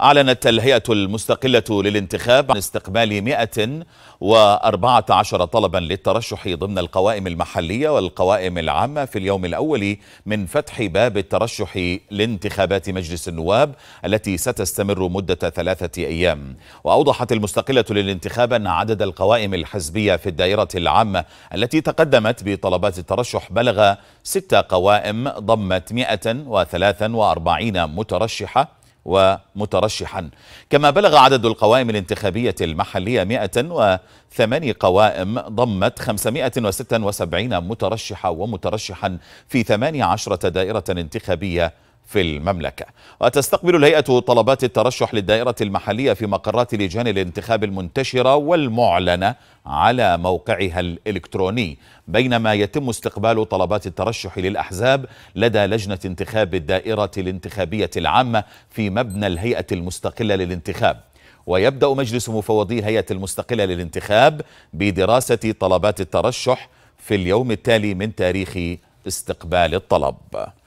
أعلنت الهيئة المستقلة للانتخاب عن استقبال 114 طلبا للترشح ضمن القوائم المحلية والقوائم العامة في اليوم الأول من فتح باب الترشح لانتخابات مجلس النواب التي ستستمر مدة ثلاثة أيام وأوضحت المستقلة للانتخاب أن عدد القوائم الحزبية في الدائرة العامة التي تقدمت بطلبات الترشح بلغ ست قوائم ضمت 143 مترشحة ومترشحا كما بلغ عدد القوائم الانتخابية المحلية 108 قوائم ضمت 576 مترشحة ومترشحا في 18 دائرة انتخابية في المملكة وتستقبل الهيئة طلبات الترشح للدائرة المحلية في مقرات لجان الانتخاب المنتشرة والمعلنة على موقعها الإلكتروني بينما يتم استقبال طلبات الترشح للأحزاب لدى لجنة انتخاب الدائرة الانتخابية العامة في مبنى الهيئة المستقلة للانتخاب ويبدأ مجلس مفوضي الهيئة المستقلة للانتخاب بدراسة طلبات الترشح في اليوم التالي من تاريخ استقبال الطلب